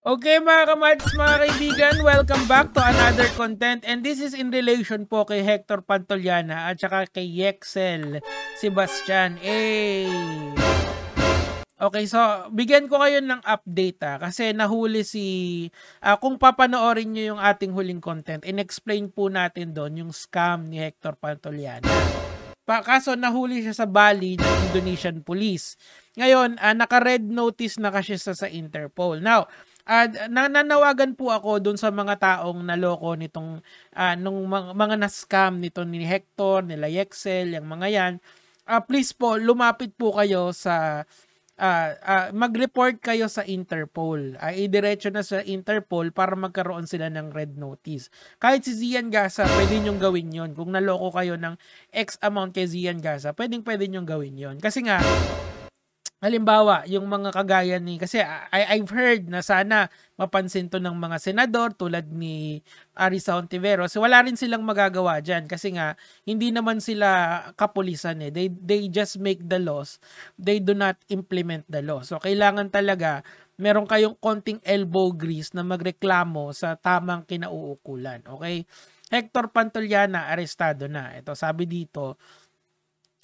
Okay mga kamarts, mga kaibigan, welcome back to another content and this is in relation po kay Hector Pantoliana at saka kay Yexel Sebastian. Hey! Okay, so bigyan ko kayo ng update ah, kasi nahuli si, ah, kung papanoorin nyo yung ating huling content, in-explain po natin doon yung scam ni Hector Pantoliana. Pa, kaso nahuli siya sa Bali ng Indonesian police. Ngayon, ah, naka-red notice na kasi sa, sa Interpol. Now, uh, ah, nananawagan po ako doon sa mga taong naloko nitong uh, nung mga, mga na-scam nito ni Hector, nila Yexel, yung mga 'yan. Uh, please po, lumapit po kayo sa uh, uh, mag-report kayo sa Interpol. Uh, idiretso na sa Interpol para magkaroon sila ng red notice. Kahit si Zian Gaza, pwede nyong gawin yon Kung naloko kayo ng X amount kay Zian Gaza, pwedeng pwede nyong gawin yon Kasi nga, halimbawa, yung mga kagaya ni, kasi I, I've heard na sana mapansin to ng mga senador tulad ni Ari Sauntiveros. So, wala rin silang magagawa dyan kasi nga, hindi naman sila kapulisan eh. They, they just make the laws. They do not implement the law. So, kailangan talaga meron kayong konting elbow grease na magreklamo sa tamang kinauukulan. Okay? Hector Pantoliana, arestado na. Ito, sabi dito,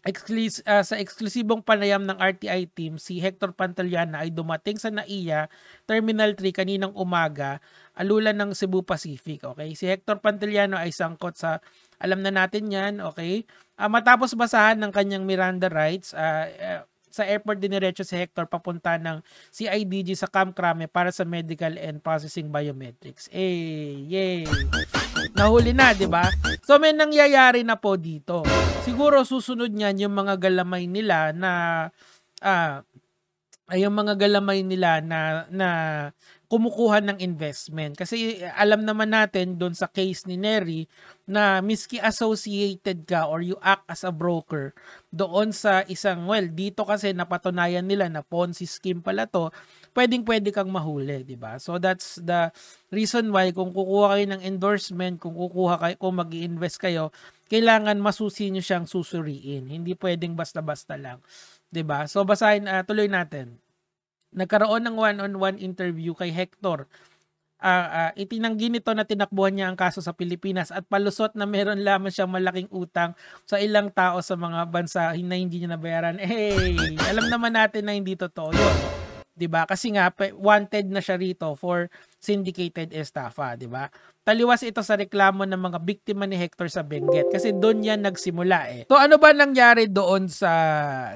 Exclus- uh, sa eksklusibong panayam ng RTI team, si Hector Pantaliana ay dumating sa NAIA Terminal 3 kaninang umaga, alulan ng Cebu Pacific. Okay? Si Hector Pantaliano ay sangkot sa, alam na natin yan, okay? Uh, matapos basahan ng kanyang Miranda rights, uh, uh, sa airport diniretso si Hector papunta ng CIDG sa Kamkrame para sa medical and processing biometrics. Eh, yay! Nahuli na, di ba? So may nangyayari na po dito. Siguro susunod niyan yung mga galamay nila na ah, ay yung mga galamay nila na na kumukuha ng investment. Kasi eh, alam naman natin doon sa case ni Neri na miski associated ka or you act as a broker doon sa isang, well, dito kasi napatunayan nila na Ponzi scheme pala to, pwedeng-pwede kang mahuli, di ba? So that's the reason why kung kukuha kayo ng endorsement, kung kukuha kayo, kung mag invest kayo, kailangan masusi nyo siyang susuriin. Hindi pwedeng basta-basta lang. 'di ba? So basahin uh, tuloy natin nagkaroon ng one-on-one interview kay Hector. Uh, uh, itinanggi nito na tinakbuhan niya ang kaso sa Pilipinas at palusot na meron lamang siyang malaking utang sa ilang tao sa mga bansa na hindi niya nabayaran. Hey, alam naman natin na hindi totoo yun. 'di ba? Kasi nga wanted na siya rito for syndicated estafa, 'di ba? Taliwas ito sa reklamo ng mga biktima ni Hector sa Benguet kasi doon yan nagsimula eh. So ano ba nangyari doon sa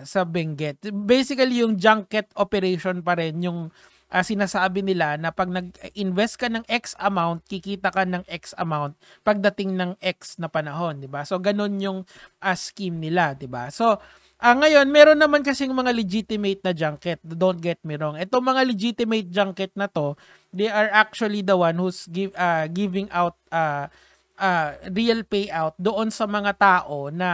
sa Benguet? Basically yung junket operation pa rin yung uh, sinasabi nila na pag nag-invest ka ng X amount, kikita ka ng X amount pagdating ng X na panahon, 'di ba? So ganun yung uh, scheme nila, 'di ba? So Ah, ngayon, meron naman kasing mga legitimate na junket. Don't get me wrong. Itong mga legitimate junket na to, they are actually the one who's give, uh, ah, giving out uh, uh, real payout doon sa mga tao na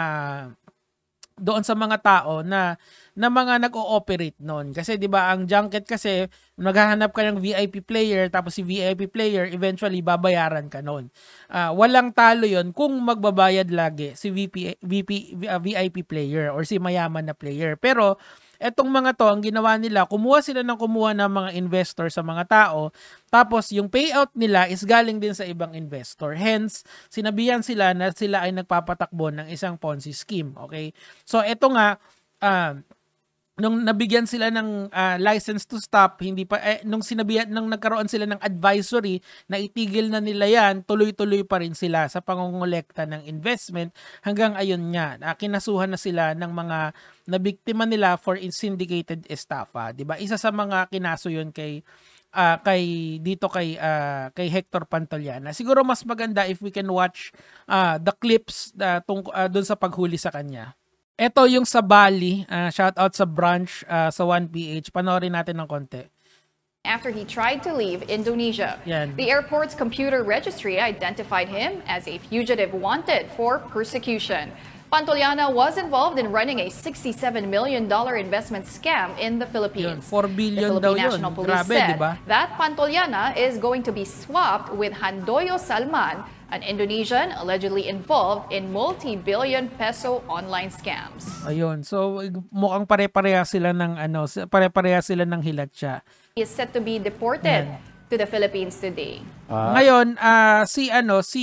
doon sa mga tao na na mga nag-ooperate noon. Kasi 'di ba, ang junket kasi maghahanap ka ng VIP player tapos si VIP player eventually babayaran ka noon. Uh, ah, walang talo 'yon kung magbabayad lagi si VP, VP, uh, ah, VIP player or si mayaman na player. Pero etong mga to, ang ginawa nila, kumuha sila ng kumuha ng mga investor sa mga tao, tapos yung payout nila is galing din sa ibang investor. Hence, sinabihan sila na sila ay nagpapatakbo ng isang Ponzi scheme. Okay? So, eto nga, uh, nung nabigyan sila ng uh, license to stop, hindi pa eh, nung sinabihan nung nagkaroon sila ng advisory na itigil na nila 'yan, tuloy-tuloy pa rin sila sa pangongolekta ng investment hanggang ayon nga, kinasuhan na sila ng mga nabiktima nila for syndicated estafa, 'di ba? Isa sa mga kinaso 'yon kay uh, kay dito kay uh, kay Hector Pantoliana. Siguro mas maganda if we can watch uh, the clips uh, tung, uh, doon sa paghuli sa kanya. Ito yung sa Bali, uh, ah, shout out sa branch uh, sa 1PH. Panoorin natin ng konti. After he tried to leave Indonesia, Yan. the airport's computer registry identified him as a fugitive wanted for persecution. Pantoliana was involved in running a $67 million investment scam in the Philippines. Yun, 4 billion the Philippine daw National yun. Police Grabe, said diba? that Pantoliana is going to be swapped with Handoyo Salman, an Indonesian allegedly involved in multi-billion peso online scams. Ayun, so mukhang pare-pareha sila ng ano, pare-pareha sila ng siya. He is set to be deported. Yeah to the Philippines today. Uh, ngayon, uh, si ano si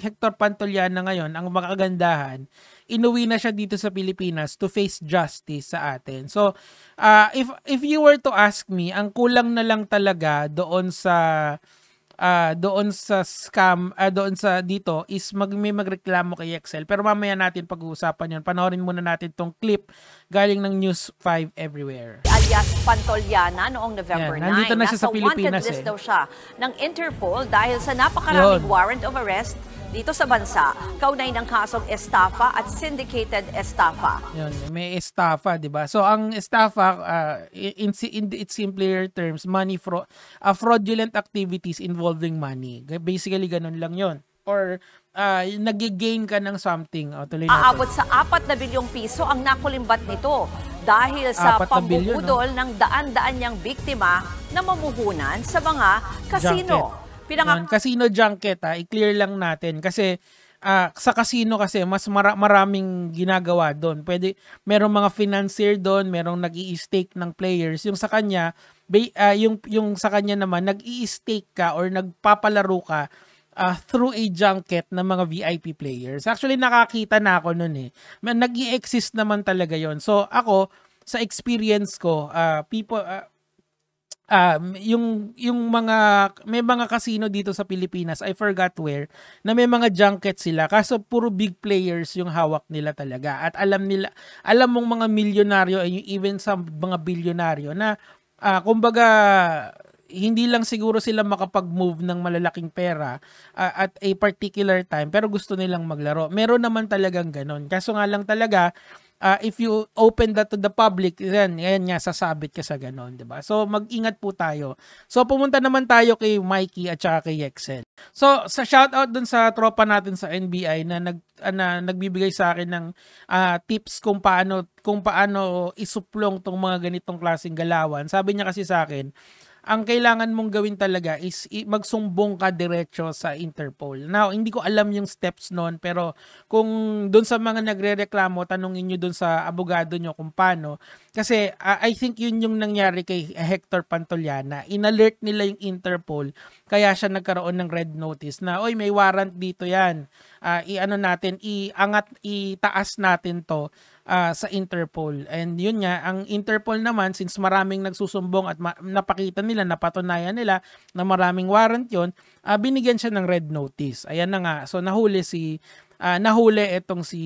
Hector Pantoliana ngayon, ang makagandahan, inuwi na siya dito sa Pilipinas to face justice sa atin. So, uh, if if you were to ask me, ang kulang na lang talaga doon sa uh, doon sa scam, uh, doon sa dito is mag, may magreklamo kay Excel. Pero mamaya natin pag-uusapan yun. Panoorin muna natin tong clip galing ng News 5 Everywhere. Alias Pantoliana noong November Yan, 9. Nandito na siya sa Pilipinas. Wanted list eh. daw siya ng Interpol dahil sa napakaraming yun. warrant of arrest dito sa bansa, kaunay ng kasong estafa at syndicated estafa. Yun, may estafa, di ba? So ang estafa, uh, in, in its simpler terms, money fraud, uh, fraudulent activities involving money. Basically, ganun lang yon or uh, nag-gain ka ng something. Oh, tuloy Aabot sa 4 na bilyong piso ang nakulimbat nito dahil sa pambubudol no? ng daan-daan niyang biktima na mamuhunan sa mga kasino. Junket. Pinaka- casino junket ha, ah. i-clear lang natin kasi uh, sa casino kasi mas mara- maraming ginagawa doon. Pwede merong mga financier doon, merong nag-i-stake ng players. Yung sa kanya, ba- uh, yung yung sa kanya naman nag-i-stake ka or nagpapalaro ka uh, through a junket ng mga VIP players. Actually nakakita na ako noon eh. Nag-i-exist naman talaga 'yon. So ako sa experience ko, uh, people uh, um, yung yung mga may mga casino dito sa Pilipinas, I forgot where, na may mga junket sila kaso puro big players yung hawak nila talaga. At alam nila, alam mong mga milyonaryo and eh, even sa mga bilyonaryo na uh, kumbaga hindi lang siguro sila makapag-move ng malalaking pera uh, at a particular time pero gusto nilang maglaro. Meron naman talagang ganun. Kaso nga lang talaga uh, if you open that to the public, then yan nga sasabit ka sa ganun, 'di ba? So mag-ingat po tayo. So pumunta naman tayo kay Mikey at saka kay Excel. So sa shoutout dun sa tropa natin sa NBI na nag ah, na nagbibigay sa akin ng uh, tips kung paano kung paano isuplong tong mga ganitong klaseng galawan. Sabi niya kasi sa akin, ang kailangan mong gawin talaga is magsumbong ka diretso sa Interpol. Now, hindi ko alam yung steps noon pero kung doon sa mga nagrereklamo, tanungin niyo doon sa abogado niyo kung paano. Kasi uh, I think yun yung nangyari kay Hector Pantoliana. Inalert nila yung Interpol kaya siya nagkaroon ng red notice na, oy may warrant dito yan. Uh, i-ano natin, iangat, itaas natin to uh, sa Interpol. And yun nga, ang Interpol naman, since maraming nagsusumbong at ma- napakita nila, napatunayan nila na maraming warrant yun, uh, binigyan siya ng red notice. Ayan na nga. So nahuli si uh, nahuli itong si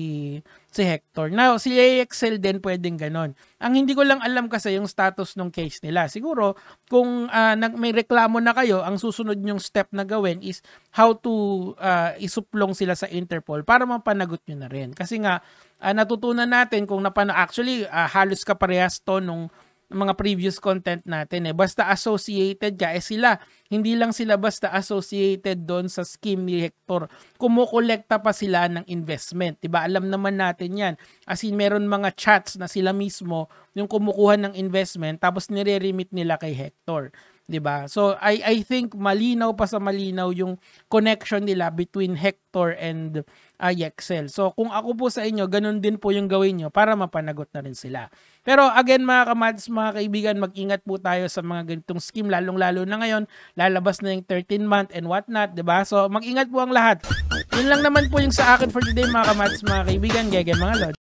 si Hector. Now, si AXL din pwedeng ganon. Ang hindi ko lang alam kasi yung status ng case nila. Siguro, kung uh, nag, may reklamo na kayo, ang susunod nyong step na gawin is how to uh, isuplong sila sa Interpol para mapanagot nyo na rin. Kasi nga, uh, natutunan natin kung napana, actually, uh, halos kaparehas to nung mga previous content natin eh. Basta associated ka, eh sila, hindi lang sila basta associated doon sa scheme ni Hector. Kumukolekta pa sila ng investment. Diba? Alam naman natin yan. As in, meron mga chats na sila mismo yung kumukuha ng investment tapos nire-remit nila kay Hector. 'di ba? So I I think malinaw pa sa malinaw yung connection nila between Hector and uh, Excel. So kung ako po sa inyo, ganun din po yung gawin nyo para mapanagot na rin sila. Pero again mga kamads, mga kaibigan, mag-ingat po tayo sa mga ganitong scheme, lalong-lalo na ngayon, lalabas na yung 13 month and what whatnot, ba diba? So mag-ingat po ang lahat. Yun lang naman po yung sa akin for today mga kamads, mga kaibigan, gege mga lod.